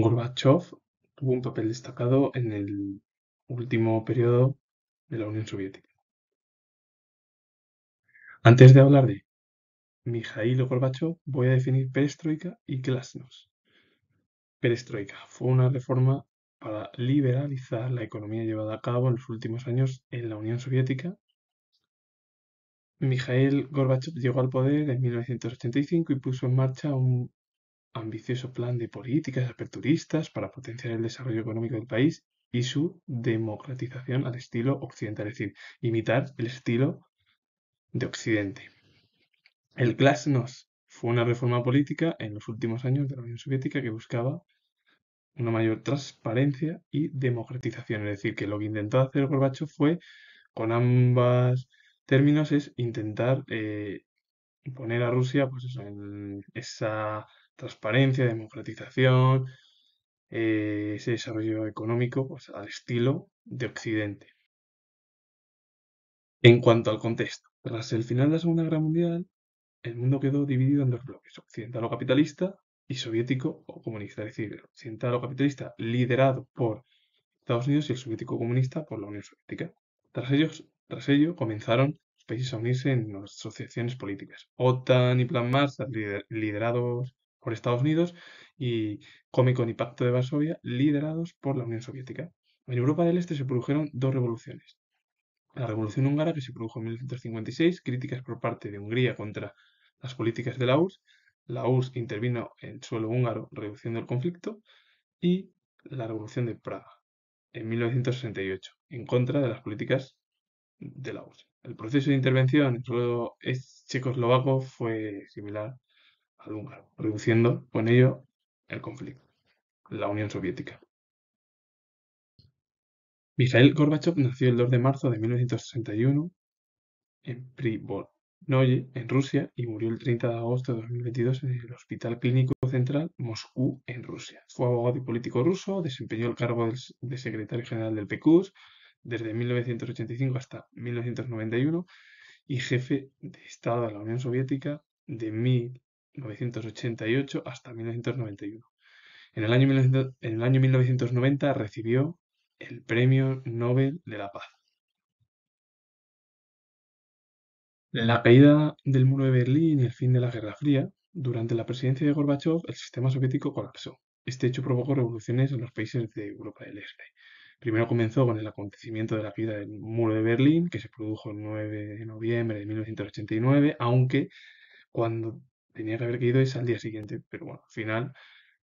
Gorbachev tuvo un papel destacado en el último periodo de la Unión Soviética. Antes de hablar de Mijail Gorbachev, voy a definir perestroika y glasnost. Perestroika fue una reforma para liberalizar la economía llevada a cabo en los últimos años en la Unión Soviética. Mikhail Gorbachev llegó al poder en 1985 y puso en marcha un ambicioso plan de políticas aperturistas para potenciar el desarrollo económico del país y su democratización al estilo occidental, es decir, imitar el estilo de Occidente. El Glasnost fue una reforma política en los últimos años de la Unión Soviética que buscaba una mayor transparencia y democratización. Es decir, que lo que intentó hacer Gorbachev fue, con ambas términos, es intentar eh, poner a Rusia pues en esa transparencia, democratización, eh, ese desarrollo económico pues, al estilo de Occidente. En cuanto al contexto, tras el final de la Segunda Guerra Mundial, el mundo quedó dividido en dos bloques, occidental o capitalista y soviético o comunista, es decir, occidental o capitalista liderado por Estados Unidos y el soviético comunista por la Unión Soviética. Tras, tras ello comenzaron los países a unirse en asociaciones políticas. OTAN y Plan Marshall, liderados por Estados Unidos y Comic Con y Pacto de Varsovia, liderados por la Unión Soviética. En Europa del Este se produjeron dos revoluciones. La Revolución Húngara, que se produjo en 1956, críticas por parte de Hungría contra las políticas de la URSS. La URSS intervino en suelo húngaro, reduciendo el conflicto. Y la Revolución de Praga, en 1968, en contra de las políticas de la URSS. El proceso de intervención en suelo checoslovaco fue similar al húngaro, reduciendo con ello el conflicto, la Unión Soviética. Mikhail Gorbachev nació el 2 de marzo de 1961 en Privolnoye, en Rusia, y murió el 30 de agosto de 2022 en el Hospital Clínico Central Moscú, en Rusia. Fue abogado y político ruso, desempeñó el cargo de secretario general del PECUS desde 1985 hasta 1991 y jefe de Estado de la Unión Soviética de 1988 hasta 1991. En el, año, 1990 recibió el Premio Nobel de la Paz. La caída del muro de Berlín y el fin de la Guerra Fría, durante la presidencia de Gorbachev el sistema soviético colapsó. Este hecho provocó revoluciones en los países de Europa del Este. Primero comenzó con el acontecimiento de la caída del muro de Berlín, que se produjo el 9 de noviembre de 1989, aunque cuando tenía que haber caído es al día siguiente, pero bueno, al final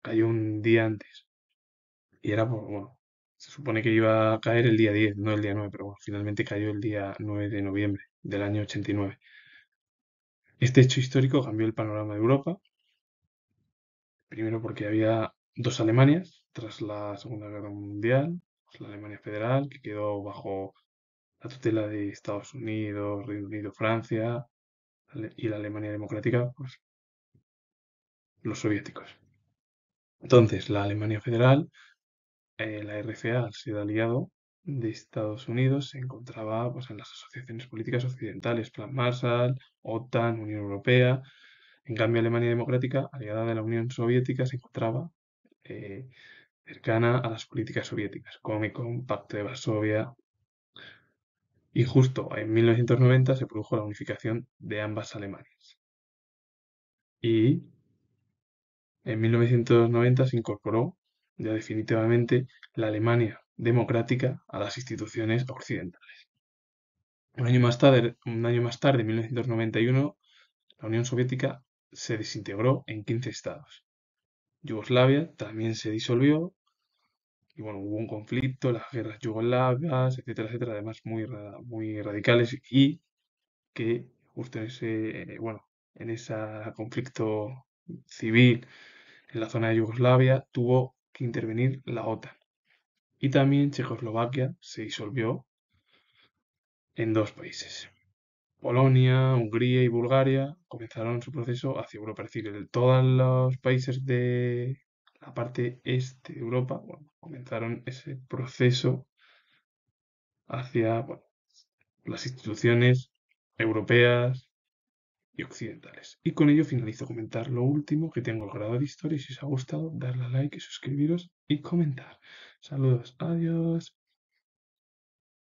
cayó un día antes. Y era por, bueno, se supone que iba a caer el día 10, no el día 9, pero bueno, finalmente cayó el día 9 de noviembre del año 89. Este hecho histórico cambió el panorama de Europa, primero porque había dos Alemanias tras la Segunda Guerra Mundial, la Alemania Federal, que quedó bajo la tutela de Estados Unidos, Reino Unido, Francia, y la Alemania Democrática, pues los soviéticos. Entonces, la Alemania Federal, eh, la RCA, al ser aliado de Estados Unidos, se encontraba pues, en las asociaciones políticas occidentales, Plan Marshall, OTAN, Unión Europea. En cambio, Alemania Democrática, aliada de la Unión Soviética, se encontraba eh, cercana a las políticas soviéticas, el Pacto de Varsovia. Y justo en 1990 se produjo la unificación de ambas Alemanias. Y en 1990 se incorporó ya definitivamente la Alemania democrática a las instituciones occidentales. Un año más tarde, un año más tarde en 1991, la Unión Soviética se desintegró en 15 estados. Yugoslavia también se disolvió y bueno, hubo un conflicto, las guerras yugoslavas, etcétera, etcétera, además muy, muy radicales y que justo eh, bueno, en ese conflicto civil en la zona de Yugoslavia tuvo que intervenir la OTAN. Y también Checoslovaquia se disolvió en dos países. Polonia, Hungría y Bulgaria comenzaron su proceso hacia Europa. Es decir, todos los países de la parte este de Europa comenzaron ese proceso hacia las instituciones europeas y occidentales. Y con ello finalizo comentar lo último que tengo el grado de historia. Si os ha gustado, darle a like, suscribiros y comentar. Saludos, adiós.